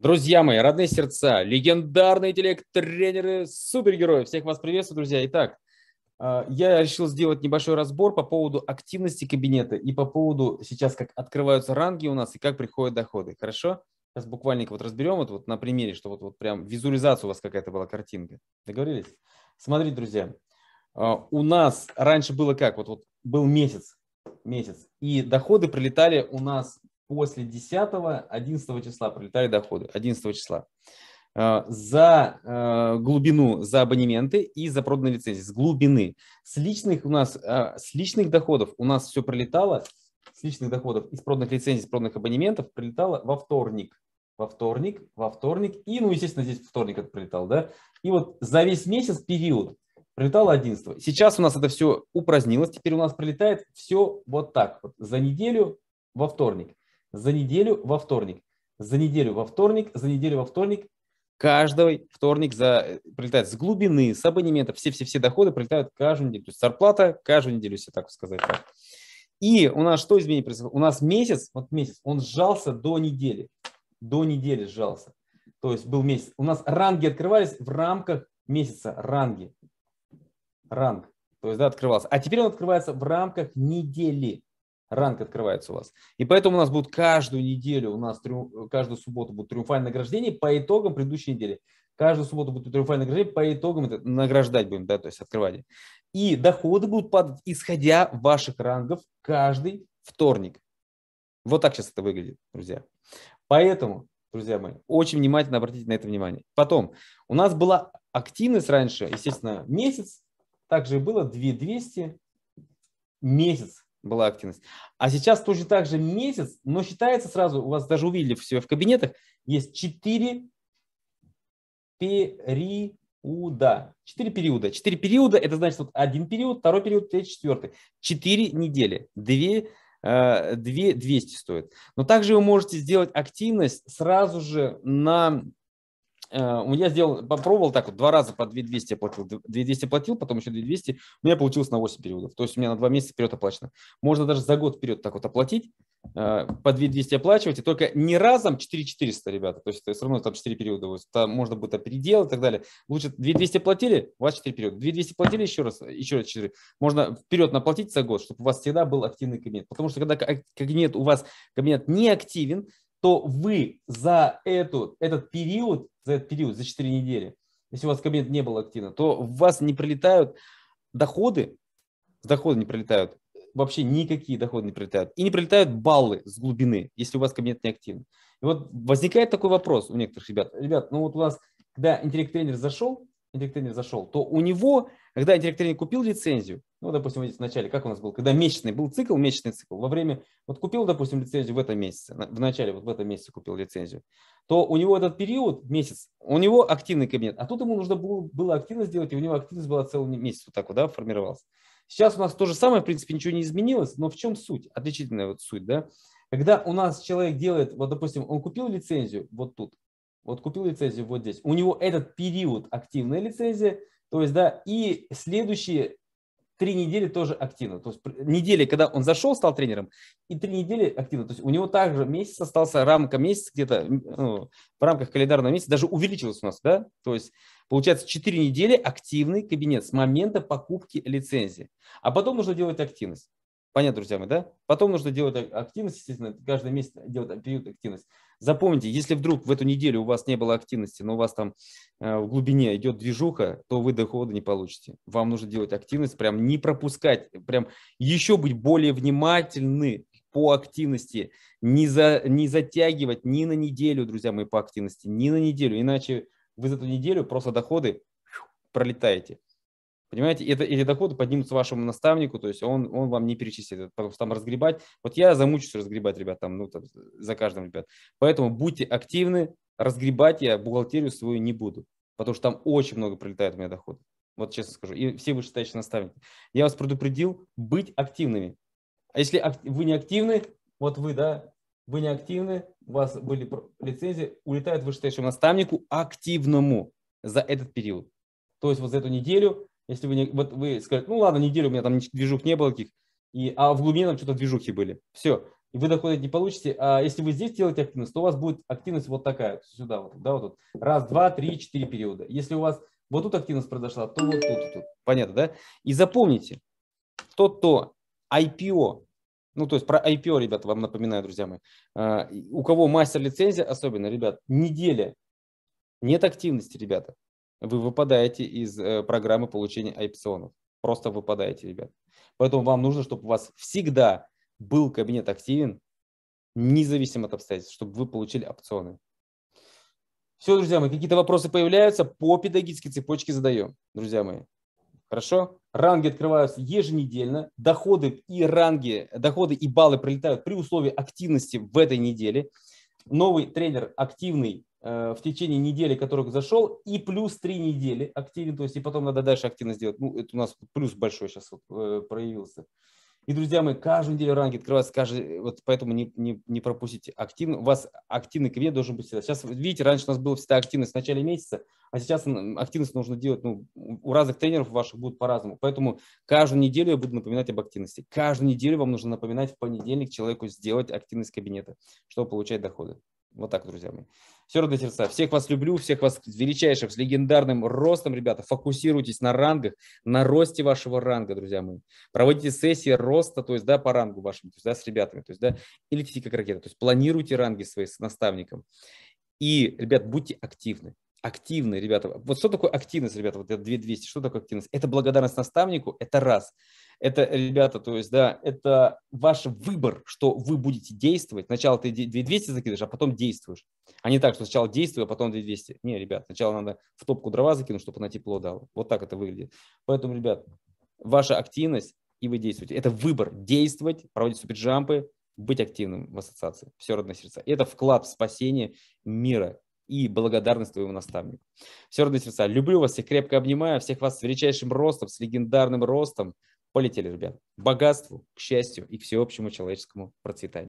Друзья мои, родные сердца, легендарные интеллект-тренеры, супергерои, всех вас приветствую, друзья. Итак, э, я решил сделать небольшой разбор по поводу активности кабинета и по поводу сейчас, как открываются ранги у нас и как приходят доходы. Хорошо? Сейчас буквальненько вот разберем вот, вот на примере, что вот, вот прям визуализация у вас какая-то была картинка. Договорились? Смотрите, друзья, э, у нас раньше было как? Вот, вот был месяц, месяц, и доходы прилетали у нас после 10 го 11 числа прилетали доходы 11 числа э, за э, глубину, за абонементы и за проданные лицензии, с глубины. С личных у нас, э, с личных доходов у нас все прилетало, с личных доходов из проданных лицензий, из проданных абонементов прилетало во вторник. Во вторник, во вторник, и, ну, естественно, здесь вторник это прилетал, да. И вот за весь месяц период прилетало 11. Сейчас у нас это все упразднилось, теперь у нас прилетает все вот так вот, за неделю во вторник за неделю во вторник, за неделю во вторник, за неделю во вторник. Каждый вторник за, прилетает с глубины, с абонемента, все-все-все доходы прилетают каждую неделю. То есть зарплата каждую неделю, если так сказать так. И у нас что изменение происходит? У нас месяц, вот месяц, он сжался до недели. До недели сжался. То есть был месяц. У нас ранги открывались в рамках месяца. Ранги. Ранг. То есть, да, открывался. А теперь он открывается в рамках недели ранг открывается у вас. И поэтому у нас будут каждую неделю, у нас триум, каждую субботу будут триумфальные награждения по итогам предыдущей недели. Каждую субботу будут триумфальные награждения, по итогам это награждать будем, да, то есть открывать. И доходы будут падать, исходя ваших рангов каждый вторник. Вот так сейчас это выглядит, друзья. Поэтому, друзья мои, очень внимательно обратите на это внимание. Потом, у нас была активность раньше, естественно, месяц, также было 2200 месяц была активность. А сейчас точно так же месяц, но считается сразу, у вас даже увидели все в кабинетах, есть 4 периода. 4 периода. 4 периода, это значит вот один период, второй период, третий, четвертый. 4 недели, 2 2 200 стоит. Но также вы можете сделать активность сразу же на Э, я сделал, попробовал так вот, два раза по 2200 я платил, 2200 платил, потом еще 2200, у меня получилось на 8 периодов, то есть у меня на 2 месяца вперед оплачено. Можно даже за год вперед так вот оплатить, э, по 2200 оплачивать, и только не разом 4400, ребята, то есть все равно там 4 периода, там можно будет переделать и так далее. Лучше 2200 платили, у вас 4 периода, 2200 платили еще раз, еще раз 4. Можно вперед наплатить за год, чтобы у вас всегда был активный кабинет, потому что когда а, кабинет у вас, кабинет не активен, то вы за эту, этот период, за этот период, за 4 недели, если у вас кабинет не был активно, то у вас не прилетают доходы, доходы не прилетают, вообще никакие доходы не прилетают. И не прилетают баллы с глубины, если у вас кабинет не активен. И вот возникает такой вопрос у некоторых ребят. Ребят, ну вот у вас, когда интеллект-тренер зашел, интеллект-тренер зашел, то у него, когда интеллект-тренер купил лицензию, ну, допустим, в начале, как у нас был, когда месячный был цикл, месячный цикл, во время, вот купил, допустим, лицензию в этом месяце, в начале, вот в этом месяце купил лицензию, то у него этот период, месяц, у него активный кабинет, а тут ему нужно было, было активно сделать, и у него активность была целый месяц вот так вот, да, формировалась. Сейчас у нас то же самое, в принципе, ничего не изменилось, но в чем суть, отличительная вот суть, да, когда у нас человек делает, вот, допустим, он купил лицензию вот тут, вот купил лицензию вот здесь, у него этот период активная лицензия, то есть, да, и следующие три недели тоже активно. То есть недели, когда он зашел, стал тренером, и три недели активно. То есть у него также месяц остался, рамка месяца где-то ну, в рамках календарного месяца даже увеличилась у нас, да? То есть получается четыре недели активный кабинет с момента покупки лицензии. А потом нужно делать активность. Понятно, друзья мои, да? Потом нужно делать активность, естественно, каждый месяц делать период активность. Запомните, если вдруг в эту неделю у вас не было активности, но у вас там э, в глубине идет движуха, то вы дохода не получите. Вам нужно делать активность, прям не пропускать, прям еще быть более внимательны по активности, не, за, не затягивать ни на неделю, друзья мои, по активности, ни на неделю, иначе вы за эту неделю просто доходы пролетаете. Понимаете, это, эти доходы поднимутся вашему наставнику, то есть он, он вам не перечислит, это просто там разгребать. Вот я замучусь разгребать, ребят, там, ну, там, за каждым, ребят. Поэтому будьте активны, разгребать я бухгалтерию свою не буду, потому что там очень много прилетает у меня доходов. Вот честно скажу, и все вышестоящие наставники. Я вас предупредил быть активными. А если вы не активны, вот вы, да, вы не активны, у вас были лицензии, улетает вышестоящему наставнику активному за этот период. То есть вот за эту неделю если вы, не, вот вы скажете, ну ладно, неделю у меня там движух не было таких, и, а в глубине там что-то движухи были. Все, и вы доходить не получите. А если вы здесь делаете активность, то у вас будет активность вот такая, сюда вот, да, вот тут. Раз, два, три, четыре периода. Если у вас вот тут активность произошла, то вот тут, тут, тут. Понятно, да? И запомните, тот то IPO, ну, то есть про IPO, ребята, вам напоминаю, друзья мои. А, у кого мастер лицензия, особенно, ребят, неделя, нет активности, ребята вы выпадаете из э, программы получения опционов. Просто выпадаете, ребят. Поэтому вам нужно, чтобы у вас всегда был кабинет активен, независимо от обстоятельств, чтобы вы получили опционы. Все, друзья мои, какие-то вопросы появляются, по педагогической цепочке задаем, друзья мои. Хорошо? Ранги открываются еженедельно, доходы и ранги, доходы и баллы прилетают при условии активности в этой неделе. Новый тренер активный Э, в течение недели, которых зашел, и плюс три недели активен, то есть и потом надо дальше активно сделать. Ну, это у нас плюс большой сейчас вот э, проявился. И, друзья мои, каждую неделю ранги открываются, каждый, э, вот поэтому не, не, не пропустите. Активно, у вас активный квест должен быть всегда. Сейчас, видите, раньше у нас была всегда активность в начале месяца, а сейчас активность нужно делать, ну, у разных тренеров ваших будет по-разному. Поэтому каждую неделю я буду напоминать об активности. Каждую неделю вам нужно напоминать в понедельник человеку сделать активность кабинета, чтобы получать доходы. Вот так, друзья мои. Все, родные сердца, всех вас люблю, всех вас величайших, с легендарным ростом, ребята. Фокусируйтесь на рангах, на росте вашего ранга, друзья мои. Проводите сессии роста, то есть, да, по рангу вашему, то есть, да, с ребятами, то есть, да, и летите как ракета. То есть, планируйте ранги свои с наставником. И, ребят, будьте активны. Активны, ребята. Вот что такое активность, ребята, вот это 2200, что такое активность? Это благодарность наставнику, это раз. Это, ребята, то есть, да, это ваш выбор, что вы будете действовать. Сначала ты 2200 закидываешь, а потом действуешь. А не так, что сначала действую, а потом 2200. Не, ребят, сначала надо в топку дрова закинуть, чтобы она тепло дала. Вот так это выглядит. Поэтому, ребят, ваша активность и вы действуете. Это выбор действовать, проводить суперджампы, быть активным в ассоциации. Все родное сердца. Это вклад в спасение мира и благодарность твоему наставнику. Все, родные сердца, люблю вас, всех крепко обнимаю, всех вас с величайшим ростом, с легендарным ростом. Полетели, ребят. богатству, к счастью и к всеобщему человеческому процветанию.